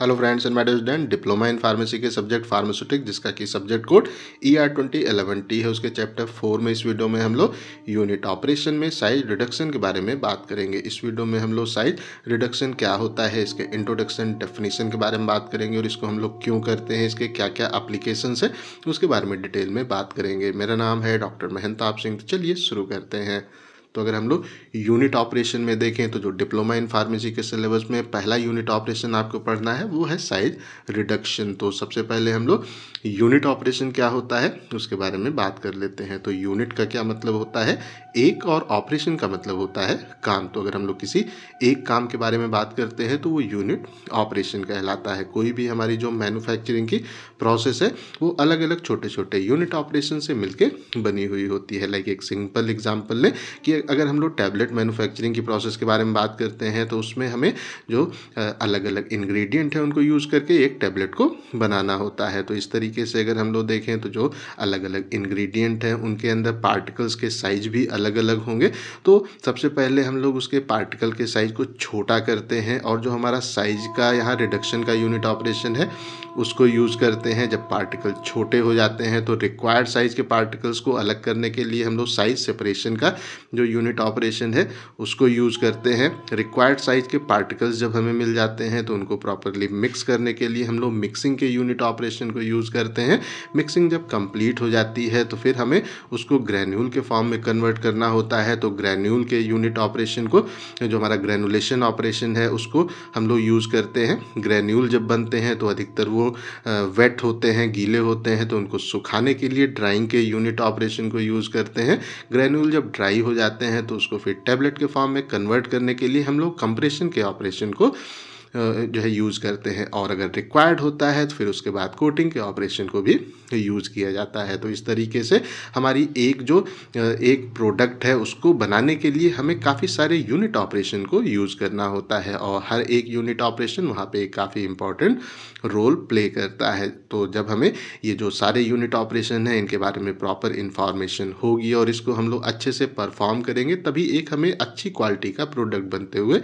hello friends and madam student diploma in pharmacy के subject pharmaceutic जिसका कि subject code E R twenty eleven T है उसके chapter four में इस वीडियो में हम लोग यूनिट ऑपरेशन में साइज रिडक्शन के बारे में बात करेंगे इस वीडियो में हम लोग साइज रिडक्शन क्या होता है इसके इंट्रोडक्शन डेफिनेशन के बारे में बात करेंगे और इसको हम लोग क्यों करते हैं इसके क्या क्या अप्लीकेशन है उसके बारे में डिटेल में बात करेंगे मेरा नाम है डॉक्टर महंताप सिंह तो चलिए शुरू करते हैं तो अगर हम लोग यूनिट ऑपरेशन में देखें तो जो डिप्लोमा इन फार्मेसी के सिलेबस में पहला यूनिट ऑपरेशन आपको पढ़ना है वो है साइज रिडक्शन तो सबसे पहले हम लोग यूनिट ऑपरेशन क्या होता है उसके बारे में बात कर लेते हैं तो यूनिट का क्या मतलब होता है एक और ऑपरेशन का मतलब होता है काम तो अगर हम लोग किसी एक काम के बारे में बात करते हैं तो वो यूनिट ऑपरेशन कहलाता है कोई भी हमारी जो मैन्युफैक्चरिंग की प्रोसेस है वो अलग अलग छोटे छोटे यूनिट ऑपरेशन से मिलकर बनी हुई होती है लाइक एक सिंपल एग्जाम्पल लें कि अगर हम लोग टैबलेट मैन्युफैक्चरिंग की प्रोसेस के बारे में बात करते हैं तो उसमें हमें जो अलग अलग इन्ग्रीडियंट है उनको यूज़ करके एक टैबलेट को बनाना होता है तो इस तरीके से अगर हम लोग देखें तो जो अलग अलग इन्ग्रीडियंट हैं उनके अंदर पार्टिकल्स के साइज भी अलग अलग होंगे तो सबसे पहले हम लोग उसके पार्टिकल के साइज को छोटा करते हैं और जो हमारा साइज का यहाँ रिडक्शन का यूनिट ऑपरेशन है उसको यूज़ करते हैं जब पार्टिकल छोटे हो जाते हैं तो रिक्वायर्ड साइज के पार्टिकल्स को अलग करने के लिए हम लोग साइज सेपरेशन का जो यूनिट ऑपरेशन है उसको यूज़ करते हैं रिक्वायर्ड साइज के पार्टिकल्स जब हमें मिल जाते हैं तो उनको प्रॉपरली मिक्स करने के लिए हम लोग मिक्सिंग के यूनिट ऑपरेशन को यूज़ करते हैं मिक्सिंग जब कंप्लीट हो जाती है तो फिर हमें उसको ग्रैन्यूल के फॉर्म में कन्वर्ट करना होता है तो ग्रैन्यूल के यूनिट ऑपरेशन को जो हमारा ग्रैनुलेशन ऑपरेशन है उसको हम लोग यूज़ करते हैं ग्रैन्यूल जब बनते हैं तो अधिकतर वो वेट होते हैं गीले होते हैं तो उनको सुखाने के लिए ड्राइंग के यूनिट ऑपरेशन को यूज़ करते हैं ग्रैन्यूल जब ड्राई हो जाते जाते हैं तो उसको फिर टैबलेट के फॉर्म में कन्वर्ट करने के लिए हम लोग कंप्रेशन के ऑपरेशन को जो है यूज़ करते हैं और अगर रिक्वायर्ड होता है तो फिर उसके बाद कोटिंग के ऑपरेशन को भी यूज़ किया जाता है तो इस तरीके से हमारी एक जो एक प्रोडक्ट है उसको बनाने के लिए हमें काफ़ी सारे यूनिट ऑपरेशन को यूज़ करना होता है और हर एक यूनिट ऑपरेशन वहाँ पर काफ़ी इम्पॉर्टेंट रोल प्ले करता है तो जब हमें ये जो सारे यूनिट ऑपरेशन हैं इनके बारे में प्रॉपर इन्फॉर्मेशन होगी और इसको हम लोग अच्छे से परफॉर्म करेंगे तभी एक हमें अच्छी क्वालिटी का प्रोडक्ट बनते हुए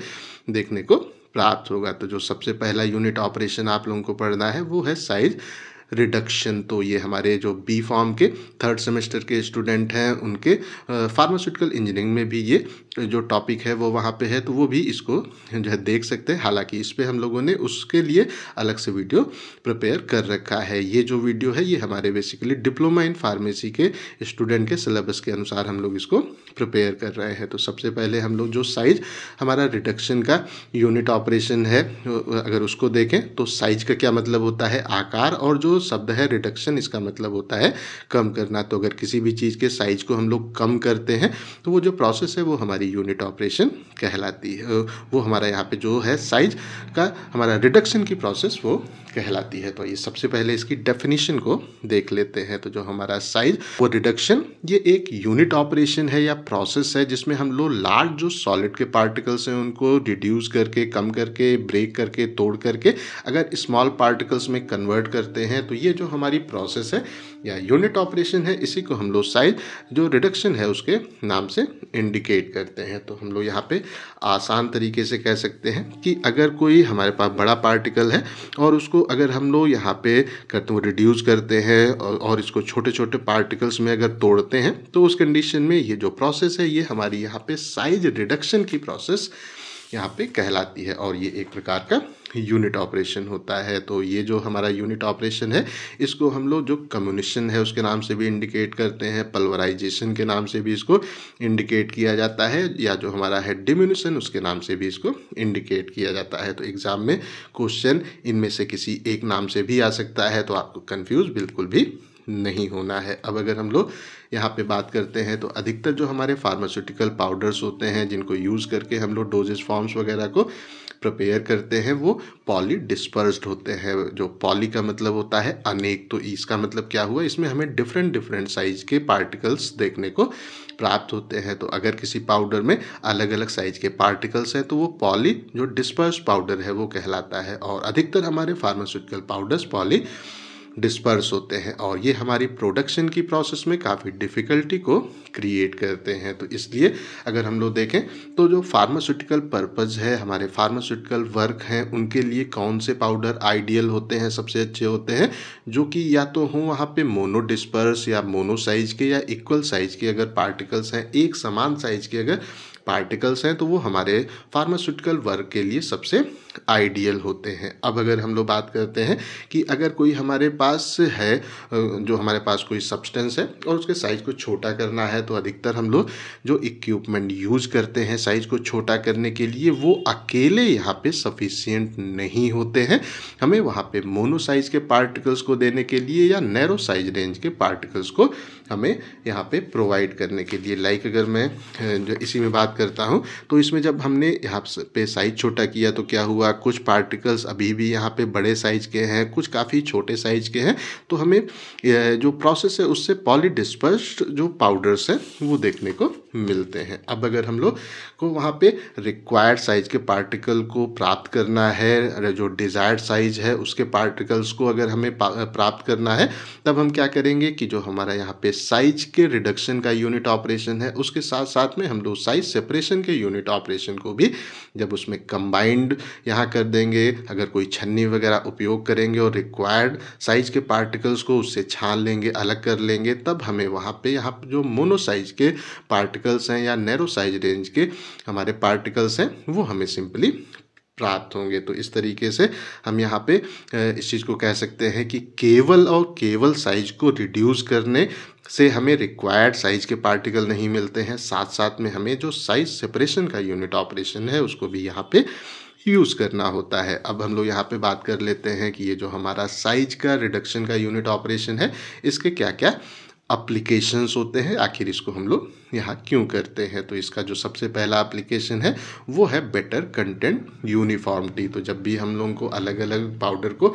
देखने को प्राप्त होगा तो जो सबसे पहला यूनिट ऑपरेशन आप लोगों को पढ़ना है वो है साइज रिडक्शन तो ये हमारे जो बी फॉर्म के थर्ड सेमेस्टर के स्टूडेंट हैं उनके फार्मास्यूटिकल इंजीनियरिंग में भी ये जो टॉपिक है वो वहाँ पे है तो वो भी इसको जो है देख सकते हैं हालांकि इस पर हम लोगों ने उसके लिए अलग से वीडियो प्रिपेयर कर रखा है ये जो वीडियो है ये हमारे बेसिकली डिप्लोमा इन फार्मेसी के स्टूडेंट के सिलेबस के अनुसार हम लोग इसको प्रिपेयर कर रहे हैं तो सबसे पहले हम लोग जो साइज हमारा रिडक्शन का यूनिट ऑपरेशन है अगर उसको देखें तो साइज का क्या मतलब होता है आकार और जो शब्द है रिडक्शन इसका मतलब होता है कम करना तो अगर किसी भी चीज़ के साइज़ को हम लोग कम करते हैं तो वो जो प्रोसेस है वो हमारी यूनिट ऑपरेशन कहलाती है वो हमारा यहाँ पे जो है साइज का हमारा रिडक्शन की प्रोसेस वो कहलाती है तो ये सबसे पहले इसकी डेफिनेशन को देख लेते हैं तो जो हमारा साइज वो रिडक्शन ये एक यूनिट ऑपरेशन है या प्रोसेस है जिसमें हम लोग लार्ज जो सॉलिड के पार्टिकल्स हैं उनको रिड्यूस करके कम करके ब्रेक करके तोड़ करके अगर स्मॉल पार्टिकल्स में कन्वर्ट करते हैं है तो ये जो हमारी प्रोसेस है या यूनिट ऑपरेशन है इसी को हम लोग साइज जो रिडक्शन है उसके नाम से इंडिकेट करते हैं तो हम लोग यहाँ पे आसान तरीके से कह सकते हैं कि अगर कोई हमारे पास बड़ा पार्टिकल है और उसको अगर हम लोग यहाँ पे करते हुए रिड्यूस करते हैं और इसको छोटे छोटे पार्टिकल्स में अगर तोड़ते हैं तो उस कंडीशन में ये जो प्रोसेस है ये हमारी यहाँ पे साइज रिडक्शन की प्रोसेस यहाँ पे कहलाती है और ये एक प्रकार का यूनिट ऑपरेशन होता है तो ये जो हमारा यूनिट ऑपरेशन है इसको हम लोग जो कम्युनिशन है उसके नाम से भी इंडिकेट करते हैं पल्वराइजेशन के नाम से भी इसको इंडिकेट किया जाता है या जो हमारा है डिम्यूनिशन उसके नाम से भी इसको इंडिकेट किया जाता है तो एग्ज़ाम में क्वेश्चन इनमें से किसी एक नाम से भी आ सकता है तो आपको कन्फ्यूज़ बिल्कुल भी नहीं होना है अब अगर हम लोग यहाँ पे बात करते हैं तो अधिकतर जो हमारे फार्मास्यूटिकल पाउडर्स होते हैं जिनको यूज़ करके हम लोग डोजेस फॉर्म्स वगैरह को प्रिपेयर करते हैं वो पॉली डिस्पर्सड होते हैं जो पॉली का मतलब होता है अनेक तो इसका मतलब क्या हुआ इसमें हमें डिफरेंट डिफरेंट साइज के पार्टिकल्स देखने को प्राप्त होते हैं तो अगर किसी पाउडर में अलग अलग साइज के पार्टिकल्स हैं तो वो पॉली जो डिस्पर्स पाउडर है वो कहलाता है और अधिकतर हमारे फार्मास्यूटिकल पाउडर्स पॉली डिस्पर्स होते हैं और ये हमारी प्रोडक्शन की प्रोसेस में काफ़ी डिफ़िकल्टी को क्रिएट करते हैं तो इसलिए अगर हम लोग देखें तो जो फार्मास्यूटिकल पर्पज़ है हमारे फार्मास्यूटिकल वर्क हैं उनके लिए कौन से पाउडर आइडियल होते हैं सबसे अच्छे होते हैं जो कि या तो हों वहाँ पे मोनो डिस्पर्स या मोनो साइज़ के या इक्वल साइज़ के अगर पार्टिकल्स हैं एक समान साइज़ के अगर पार्टिकल्स हैं तो वो हमारे फार्मास्यूटिकल वर्क के लिए सबसे आइडियल होते हैं अब अगर हम लोग बात करते हैं कि अगर कोई हमारे पास है जो हमारे पास कोई सब्सटेंस है और उसके साइज़ को छोटा करना है तो अधिकतर हम लोग जो इक्विपमेंट यूज़ करते हैं साइज़ को छोटा करने के लिए वो अकेले यहाँ पे सफिशियंट नहीं होते हैं हमें वहाँ पे मोनो साइज़ के पार्टिकल्स को देने के लिए या नैरो साइज रेंज के पार्टिकल्स को हमें यहाँ पे प्रोवाइड करने के लिए लाइक अगर मैं जो इसी में बात करता हूँ तो इसमें जब हमने यहाँ पे साइज छोटा किया तो क्या हुआ कुछ पार्टिकल्स अभी भी यहाँ पे बड़े साइज के हैं कुछ काफ़ी छोटे साइज के हैं तो हमें जो प्रोसेस है उससे पॉली जो पाउडर्स हैं वो देखने को मिलते हैं अब अगर हम लोग को वहाँ पर रिक्वायर्ड साइज के पार्टिकल को प्राप्त करना है जो डिज़ायर्ड साइज है उसके पार्टिकल्स को अगर हमें प्राप्त करना है तब हम क्या करेंगे कि जो हमारा यहाँ पे साइज के रिडक्शन का यूनिट ऑपरेशन है उसके साथ साथ में हम लोग साइज सेपरेशन के यूनिट ऑपरेशन को भी जब उसमें कंबाइंड यहाँ कर देंगे अगर कोई छन्नी वगैरह उपयोग करेंगे और रिक्वायर्ड साइज के पार्टिकल्स को उससे छान लेंगे अलग कर लेंगे तब हमें वहाँ पे यहाँ जो मोनो साइज के पार्टिकल्स हैं या नैरो साइज रेंज के हमारे पार्टिकल्स हैं वो हमें सिंपली प्राप्त होंगे तो इस तरीके से हम यहाँ पे इस चीज़ को कह सकते हैं कि केवल और केवल साइज को रिड्यूस करने से हमें रिक्वायर्ड साइज के पार्टिकल नहीं मिलते हैं साथ साथ में हमें जो साइज सेपरेशन का यूनिट ऑपरेशन है उसको भी यहाँ पे यूज़ करना होता है अब हम लोग यहाँ पे बात कर लेते हैं कि ये जो हमारा साइज का रिडक्शन का यूनिट ऑपरेशन है इसके क्या क्या अप्लीकेशंस होते हैं आखिर इसको हम लोग यहाँ क्यों करते हैं तो इसका जो सबसे पहला एप्लीकेशन है वो है बेटर कंटेंट यूनिफॉर्मिटी तो जब भी हम लोगों को अलग अलग पाउडर को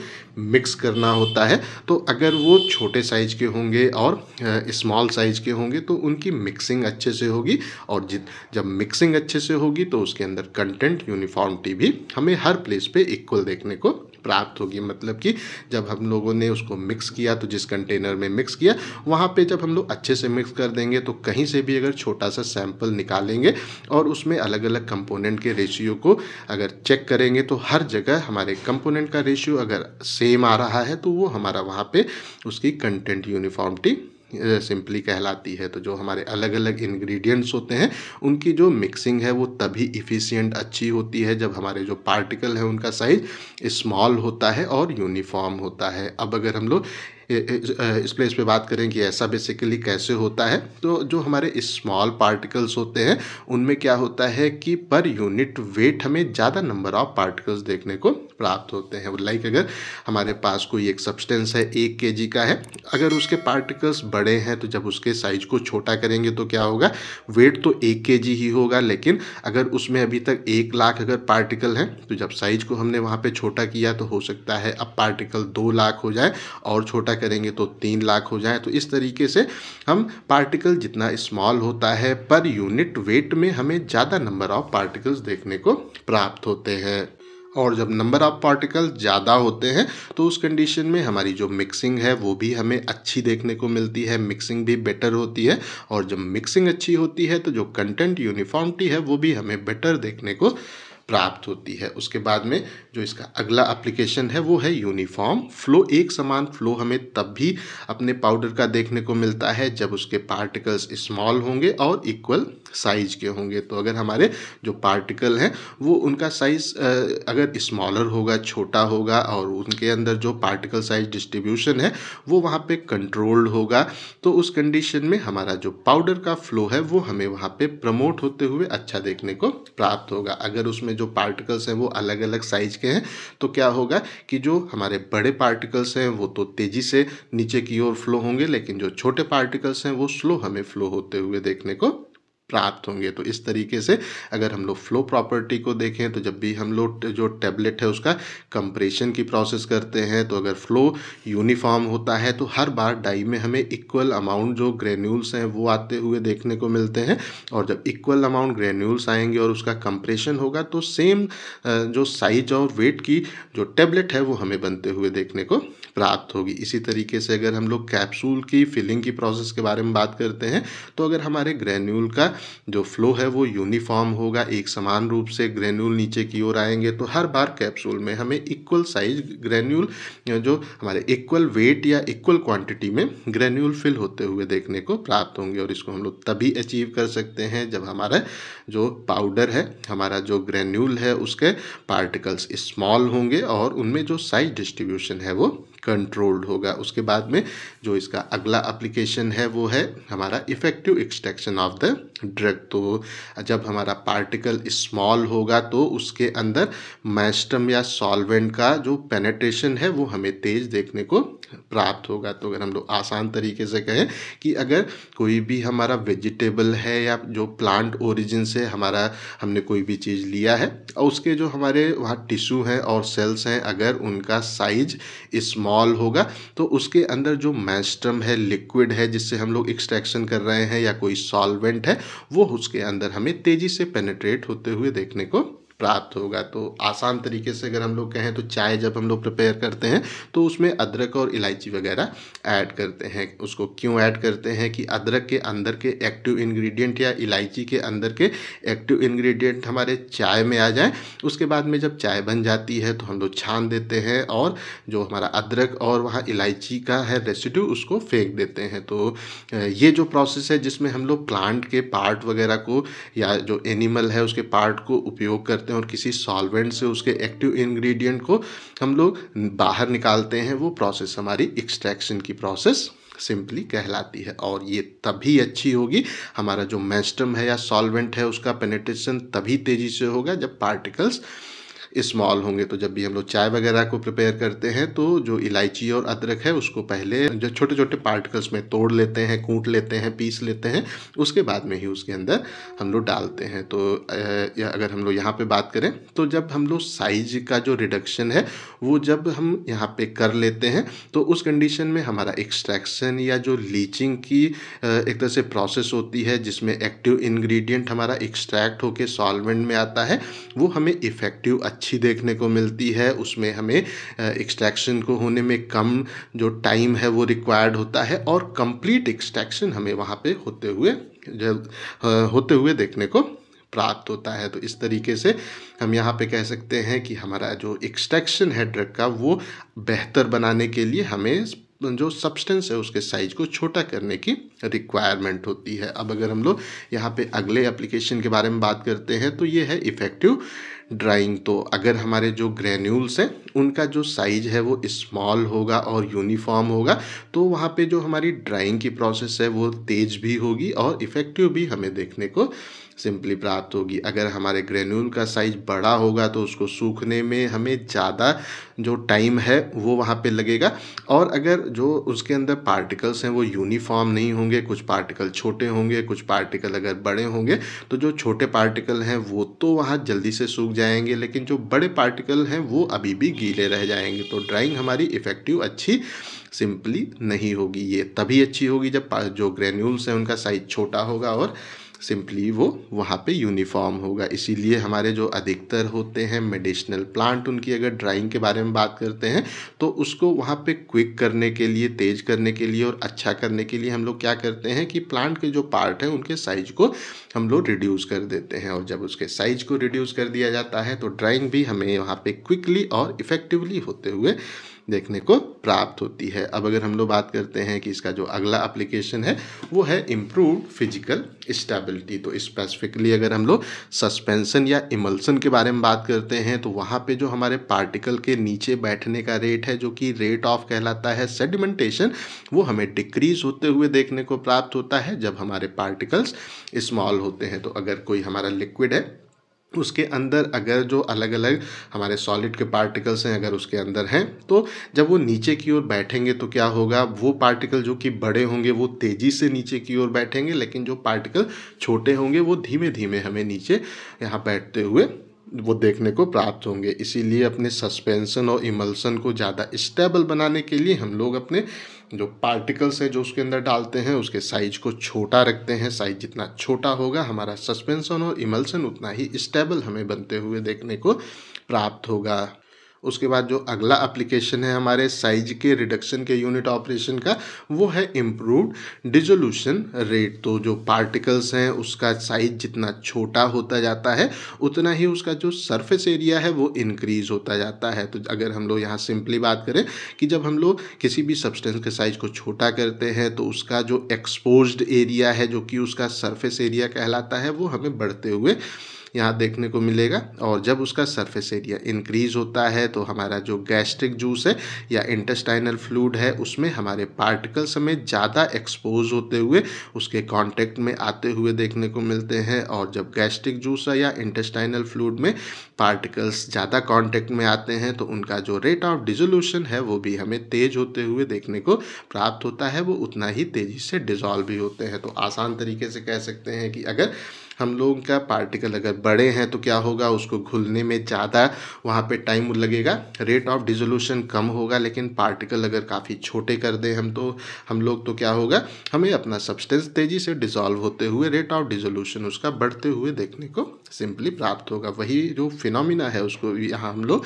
मिक्स करना होता है तो अगर वो छोटे साइज के होंगे और स्मॉल साइज के होंगे तो उनकी मिक्सिंग अच्छे से होगी और जित जब मिक्सिंग अच्छे से होगी तो उसके अंदर कंटेंट यूनिफॉर्मिटी भी हमें हर प्लेस पर इक्वल देखने को प्राप्त होगी मतलब कि जब हम लोगों ने उसको मिक्स किया तो जिस कंटेनर में मिक्स किया वहाँ पे जब हम लोग अच्छे से मिक्स कर देंगे तो कहीं से भी अगर छोटा सा सैंपल निकालेंगे और उसमें अलग अलग कंपोनेंट के रेशियो को अगर चेक करेंगे तो हर जगह हमारे कंपोनेंट का रेशियो अगर सेम आ रहा है तो वो हमारा वहाँ पे उसकी कंटेंट यूनिफॉर्मिटी सिंपली कहलाती है तो जो हमारे अलग अलग इंग्रेडिएंट्स होते हैं उनकी जो मिक्सिंग है वो तभी इफ़िशियंट अच्छी होती है जब हमारे जो पार्टिकल है उनका साइज़ स्मॉल होता है और यूनिफॉर्म होता है अब अगर हम लोग इस प्लेस पे बात करें कि ऐसा बेसिकली कैसे होता है तो जो हमारे स्मॉल पार्टिकल्स होते हैं उनमें क्या होता है कि पर यूनिट वेट हमें ज़्यादा नंबर ऑफ पार्टिकल्स देखने को प्राप्त होते हैं लाइक अगर हमारे पास कोई एक सब्सटेंस है एक के का है अगर उसके पार्टिकल्स बड़े हैं तो जब उसके साइज को छोटा करेंगे तो क्या होगा वेट तो एक के ही होगा लेकिन अगर उसमें अभी तक एक लाख अगर पार्टिकल हैं तो जब साइज को हमने वहाँ पर छोटा किया तो हो सकता है अब पार्टिकल दो लाख हो जाए और छोटा करेंगे तो तीन लाख हो जाए तो इस तरीके से हम पार्टिकल जितना स्मॉल होता है पर यूनिट वेट में हमें ज़्यादा नंबर ऑफ पार्टिकल्स देखने को प्राप्त होते हैं और जब नंबर ऑफ पार्टिकल ज़्यादा होते हैं तो उस कंडीशन में हमारी जो मिक्सिंग है वो भी हमें अच्छी देखने को मिलती है मिक्सिंग भी बेटर होती है और जब मिक्सिंग अच्छी होती है तो जो कंटेंट यूनिफॉर्मिटी है वो भी हमें बेटर देखने को प्राप्त होती है उसके बाद में जो इसका अगला एप्लीकेशन है वो है यूनिफॉर्म फ्लो एक समान फ्लो हमें तब भी अपने पाउडर का देखने को मिलता है जब उसके पार्टिकल्स स्मॉल होंगे और इक्वल साइज के होंगे तो अगर हमारे जो पार्टिकल हैं वो उनका साइज अगर स्मॉलर होगा छोटा होगा और उनके अंदर जो पार्टिकल साइज डिस्ट्रीब्यूशन है वो वहाँ पे कंट्रोल्ड होगा तो उस कंडीशन में हमारा जो पाउडर का फ्लो है वो हमें वहाँ पे प्रमोट होते हुए अच्छा देखने को प्राप्त होगा अगर उसमें जो पार्टिकल्स हैं वो अलग अलग साइज के हैं तो क्या होगा कि जो हमारे बड़े पार्टिकल्स हैं वो तो तेज़ी से नीचे की ओर फ्लो होंगे लेकिन जो छोटे पार्टिकल्स हैं वो स्लो हमें फ्लो होते हुए देखने को प्राप्त होंगे तो इस तरीके से अगर हम लोग फ्लो प्रॉपर्टी को देखें तो जब भी हम लोग जो टैबलेट है उसका कंप्रेशन की प्रोसेस करते हैं तो अगर फ्लो यूनिफॉर्म होता है तो हर बार डाई में हमें इक्वल अमाउंट जो ग्रेन्यूल्स हैं वो आते हुए देखने को मिलते हैं और जब इक्वल अमाउंट ग्रेन्यूल्स आएंगे और उसका कंप्रेशन होगा तो सेम जो साइज और वेट की जो टैबलेट है वो हमें बनते हुए देखने को प्राप्त होगी इसी तरीके से अगर हम लोग कैप्सूल की फिलिंग की प्रोसेस के बारे में बात करते हैं तो अगर हमारे ग्रेन्यूल का जो फ्लो है वो यूनिफॉर्म होगा एक समान रूप से ग्रेन्यूल नीचे की ओर आएंगे तो हर बार कैप्सूल में हमें इक्वल साइज ग्रेन्यूल जो हमारे इक्वल वेट या इक्वल क्वांटिटी में ग्रेन्यूल फिल होते हुए देखने को प्राप्त होंगे और इसको हम लोग तभी अचीव कर सकते हैं जब हमारा जो पाउडर है हमारा जो ग्रेन्यूल है उसके पार्टिकल्स स्मॉल होंगे और उनमें जो साइज डिस्ट्रीब्यूशन है वो कंट्रोल्ड होगा उसके बाद में जो इसका अगला एप्लीकेशन है वो है हमारा effective extraction of the drug तो जब हमारा पार्टिकल स्मॉल होगा तो उसके अंदर मैस्टम या सॉल्वेंट का जो पेनेट्रेशन है वो हमें तेज देखने को प्राप्त होगा तो अगर हम लोग आसान तरीके से कहें कि अगर कोई भी हमारा वेजिटेबल है या जो प्लांट ओरिजिन से हमारा हमने कोई भी चीज़ लिया है और उसके जो हमारे वहाँ टिश्यू हैं और सेल्स हैं अगर उनका साइज स्मॉल मॉल होगा तो उसके अंदर जो मैस्ट्रम है लिक्विड है जिससे हम लोग एक्सट्रैक्शन कर रहे हैं या कोई सॉल्वेंट है वो उसके अंदर हमें तेज़ी से पेनेट्रेट होते हुए देखने को प्राप्त होगा तो आसान तरीके से अगर हम लोग कहें तो चाय जब हम लोग प्रिपेयर करते हैं तो उसमें अदरक और इलायची वगैरह ऐड करते हैं उसको क्यों ऐड करते हैं कि अदरक के अंदर के एक्टिव इंग्रेडिएंट या इलायची के अंदर के एक्टिव इंग्रेडिएंट हमारे चाय में आ जाएं उसके बाद में जब चाय बन जाती है तो हम लोग छान देते हैं और जो हमारा अदरक और वहाँ इलायची का है रेसिड्यू उसको फेंक देते हैं तो ये जो प्रोसेस है जिसमें हम लोग प्लांट के पार्ट वगैरह को या जो एनिमल है उसके पार्ट को उपयोग करते करते हैं और किसी सॉल्वेंट से उसके एक्टिव इंग्रेडिएंट को हम लोग बाहर निकालते हैं वो प्रोसेस हमारी एक्सट्रैक्शन की प्रोसेस सिंपली कहलाती है और ये तभी अच्छी होगी हमारा जो मैस्टम है या सॉल्वेंट है उसका पेनेटेशन तभी तेज़ी से होगा जब पार्टिकल्स स्मॉल होंगे तो जब भी हम लोग चाय वगैरह को प्रिपेयर करते हैं तो जो इलायची और अदरक है उसको पहले जो छोटे छोटे पार्टिकल्स में तोड़ लेते हैं कूट लेते हैं पीस लेते हैं उसके बाद में ही उसके अंदर हम लोग डालते हैं तो अगर हम लोग यहाँ पर बात करें तो जब हम लोग साइज का जो रिडक्शन है वो जब हम यहाँ पर कर लेते हैं तो उस कंडीशन में हमारा एक्सट्रैक्शन या जो लीचिंग की एक तरह से प्रोसेस होती है जिसमें एक्टिव इंग्रेडिएंट हमारा एक्सट्रैक्ट होकर सॉल्वेंट में आता है वो हमें इफ़ेक्टिव अच्छा अच्छी देखने को मिलती है उसमें हमें एक्सट्रैक्शन को होने में कम जो टाइम है वो रिक्वायर्ड होता है और कंप्लीट एक्सट्रैक्शन हमें वहाँ पे होते हुए होते हुए देखने को प्राप्त होता है तो इस तरीके से हम यहाँ पे कह सकते हैं कि हमारा जो एक्सट्रैक्शन है ड्रग का वो बेहतर बनाने के लिए हमें जो सब्सटेंस है उसके साइज को छोटा करने की रिक्वायरमेंट होती है अब अगर हम लोग यहाँ पे अगले एप्लीकेशन के बारे में बात करते हैं तो ये है इफेक्टिव ड्राइंग तो अगर हमारे जो ग्रेन्यूल्स हैं उनका जो साइज है वो स्मॉल होगा और यूनिफॉर्म होगा तो वहाँ पे जो हमारी ड्राइंग की प्रोसेस है वो तेज भी होगी और इफेक्टिव भी हमें देखने को सिंपली प्राप्त होगी अगर हमारे ग्रेन्यूल का साइज बड़ा होगा तो उसको सूखने में हमें ज़्यादा जो टाइम है वो वहाँ पे लगेगा और अगर जो उसके अंदर पार्टिकल्स हैं वो यूनिफॉर्म नहीं होंगे कुछ पार्टिकल छोटे होंगे कुछ पार्टिकल अगर बड़े होंगे तो जो छोटे पार्टिकल हैं वो तो वहाँ जल्दी से सूख जाएंगे लेकिन जो बड़े पार्टिकल हैं वो अभी भी गीले रह जाएंगे तो ड्राइंग हमारी इफ़ेक्टिव अच्छी सिंपली नहीं होगी ये तभी अच्छी होगी जब जो ग्रेन्यूल्स हैं उनका साइज छोटा होगा और सिंपली वो वहाँ पे यूनिफॉर्म होगा इसीलिए हमारे जो अधिकतर होते हैं मेडिसिनल प्लांट उनकी अगर ड्राइंग के बारे में बात करते हैं तो उसको वहाँ पे क्विक करने के लिए तेज़ करने के लिए और अच्छा करने के लिए हम लोग क्या करते हैं कि प्लांट के जो पार्ट हैं उनके साइज को हम लोग रिड्यूस कर देते हैं और जब उसके साइज को रिड्यूस कर दिया जाता है तो ड्राइंग भी हमें वहाँ पर क्विकली और इफ़ेक्टिवली होते हुए देखने को प्राप्त होती है अब अगर हम लोग बात करते हैं कि इसका जो अगला एप्लीकेशन है वो है इम्प्रूव फिजिकल स्टेबिलिटी तो स्पेसिफिकली अगर हम लोग सस्पेंसन या इमल्सन के बारे में बात करते हैं तो वहाँ पे जो हमारे पार्टिकल के नीचे बैठने का रेट है जो कि रेट ऑफ कहलाता है सेडिमेंटेशन वो हमें डिक्रीज होते हुए देखने को प्राप्त होता है जब हमारे पार्टिकल्स स्मॉल होते हैं तो अगर कोई हमारा लिक्विड है उसके अंदर अगर जो अलग अलग हमारे सॉलिड के पार्टिकल्स हैं अगर उसके अंदर हैं तो जब वो नीचे की ओर बैठेंगे तो क्या होगा वो पार्टिकल जो कि बड़े होंगे वो तेज़ी से नीचे की ओर बैठेंगे लेकिन जो पार्टिकल छोटे होंगे वो धीमे धीमे हमें नीचे यहाँ बैठते हुए वो देखने को प्राप्त होंगे इसीलिए अपने सस्पेंसन और इमल्सन को ज़्यादा स्टेबल बनाने के लिए हम लोग अपने जो पार्टिकल्स है जो उसके अंदर डालते हैं उसके साइज को छोटा रखते हैं साइज जितना छोटा होगा हमारा सस्पेंसन और इमल्सन उतना ही स्टेबल हमें बनते हुए देखने को प्राप्त होगा उसके बाद जो अगला एप्लीकेशन है हमारे साइज के रिडक्शन के यूनिट ऑपरेशन का वो है इम्प्रूव्ड डिजोल्यूशन रेट तो जो पार्टिकल्स हैं उसका साइज जितना छोटा होता जाता है उतना ही उसका जो सरफेस एरिया है वो इंक्रीज होता जाता है तो अगर हम लोग यहाँ सिंपली बात करें कि जब हम लोग किसी भी सब्सटेंस के साइज को छोटा करते हैं तो उसका जो एक्सपोज एरिया है जो कि उसका सरफेस एरिया कहलाता है वो हमें बढ़ते हुए यहाँ देखने को मिलेगा और जब उसका सरफेस एरिया इंक्रीज होता है तो हमारा जो गैस्ट्रिक जूस है या इंटेस्टाइनल फ्लूड है उसमें हमारे पार्टिकल समेत ज़्यादा एक्सपोज होते हुए उसके कॉन्टेक्ट में आते हुए देखने को मिलते हैं और जब गैस्ट्रिक जूस या इंटेस्टाइनल फ्लूड में पार्टिकल्स ज़्यादा कॉन्टेक्ट में आते हैं तो उनका जो रेट ऑफ डिजोल्यूशन है वो भी हमें तेज़ होते हुए देखने को प्राप्त होता है वो उतना ही तेज़ी से डिजॉल्व भी होते हैं तो आसान तरीके से कह सकते हैं कि अगर हम लोगों का पार्टिकल अगर बड़े हैं तो क्या होगा उसको घुलने में ज़्यादा वहाँ पे टाइम लगेगा रेट ऑफ डिजोल्यूशन कम होगा लेकिन पार्टिकल अगर काफ़ी छोटे कर दें हम तो हम लोग तो क्या होगा हमें अपना सब्सटेंस तेज़ी से डिज़ोल्व होते हुए रेट ऑफ डिजोल्यूशन उसका बढ़ते हुए देखने को सिंपली प्राप्त होगा वही जो फिनोमिना है उसको यहाँ हम लोग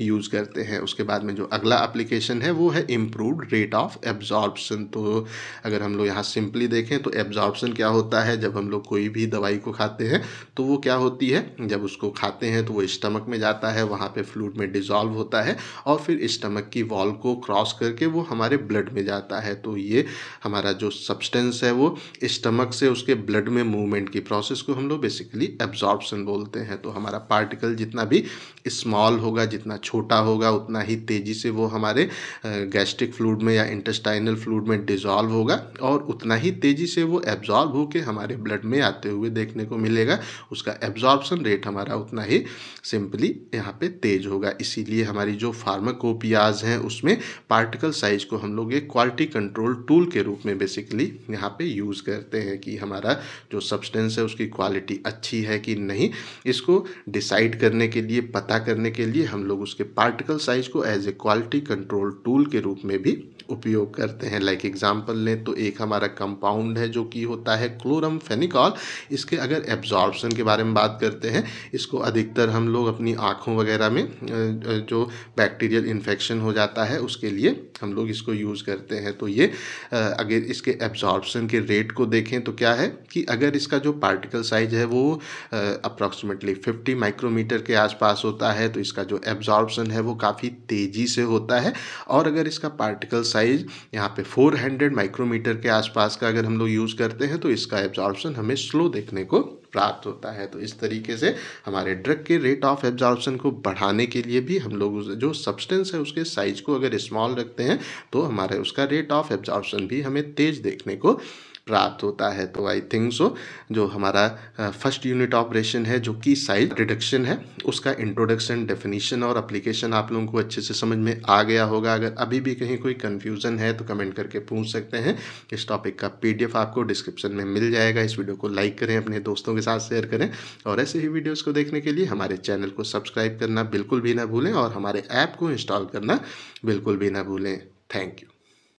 यूज़ करते हैं उसके बाद में जो अगला एप्लीकेशन है वो है इम्प्रूवड रेट ऑफ एब्जॉर्बसन तो अगर हम लोग यहाँ सिंपली देखें तो एब्जॉर्बसन क्या होता है जब हम लोग कोई भी दवाई को खाते हैं तो वो क्या होती है जब उसको खाते हैं तो वो स्टमक में जाता है वहाँ पे फ्लूड में डिजॉल्व होता है और फिर स्टमक की वॉल को क्रॉस करके वो हमारे ब्लड में जाता है तो ये हमारा जो सब्सटेंस है वो स्टमक से उसके ब्लड में मूवमेंट की प्रोसेस को हम लोग बेसिकली एब्जॉर्ब एब्जॉर्प्शन बोलते हैं तो हमारा पार्टिकल जितना भी स्मॉल होगा जितना छोटा होगा उतना ही तेज़ी से वो हमारे गैस्ट्रिक फ्लूड में या इंटेस्टाइनल फ्लूड में डिजॉल्व होगा और उतना ही तेज़ी से वो एब्जॉर्ब होकर हमारे ब्लड में आते हुए देखने को मिलेगा उसका एब्जॉर्प्शन रेट हमारा उतना ही सिंपली यहाँ पे तेज़ होगा इसीलिए हमारी जो फार्माकोपियाज हैं उसमें पार्टिकल साइज को हम लोग एक क्वालिटी कंट्रोल टूल के रूप में बेसिकली यहाँ पे यूज़ करते हैं कि हमारा जो सब्सटेंस है उसकी क्वालिटी अच्छी है कि नहीं नहीं इसको डिसाइड करने के लिए पता करने के लिए हम लोग उसके पार्टिकल साइज को as a quality control tool के रूप में भी उपयोग करते हैं लाइक like एग्जाम्पल लें तो एक हमारा कंपाउंड है जो कि होता है क्लोरम फेनिकॉल इसके अगर एब्जॉर्बसन के बारे में बात करते हैं इसको अधिकतर हम लोग अपनी आँखों वगैरह में जो बैक्टीरियल इन्फेक्शन हो जाता है उसके लिए हम लोग इसको यूज़ करते हैं तो ये अगर इसके एब्जॉर्बसन के रेट को देखें तो क्या है कि अगर इसका जो पार्टिकल साइज है वो अप्रॉक्सीमेटली 50 माइक्रोमीटर के आसपास होता है तो इसका जो एब्जॉर्बसन है वो काफ़ी तेज़ी से होता है और अगर इसका पार्टिकल साइज यहाँ पे 400 माइक्रोमीटर के आसपास का अगर हम लोग यूज़ करते हैं तो इसका एब्जॉर्बसन हमें स्लो देखने को प्राप्त होता है तो इस तरीके से हमारे ड्रग के रेट ऑफ एब्जॉर्बसन को बढ़ाने के लिए भी हम लोग जो सब्सटेंस है उसके साइज को अगर स्मॉल रखते हैं तो हमारे उसका रेट ऑफ एब्जॉर्बसन भी हमें तेज़ देखने को प्राप्त होता है तो आई थिंक सो जो हमारा फर्स्ट यूनिट ऑपरेशन है जो कि साइज़ रिडक्शन है उसका इंट्रोडक्शन डेफिनेशन और अप्लीकेशन आप लोगों को अच्छे से समझ में आ गया होगा अगर अभी भी कहीं कोई कन्फ्यूज़न है तो कमेंट करके पूछ सकते हैं इस टॉपिक का पी आपको डिस्क्रिप्शन में मिल जाएगा इस वीडियो को लाइक करें अपने दोस्तों के साथ शेयर करें और ऐसे ही वीडियोज़ को देखने के लिए हमारे चैनल को सब्सक्राइब करना बिल्कुल भी ना भूलें और हमारे ऐप को इंस्टॉल करना बिल्कुल भी ना भूलें थैंक यू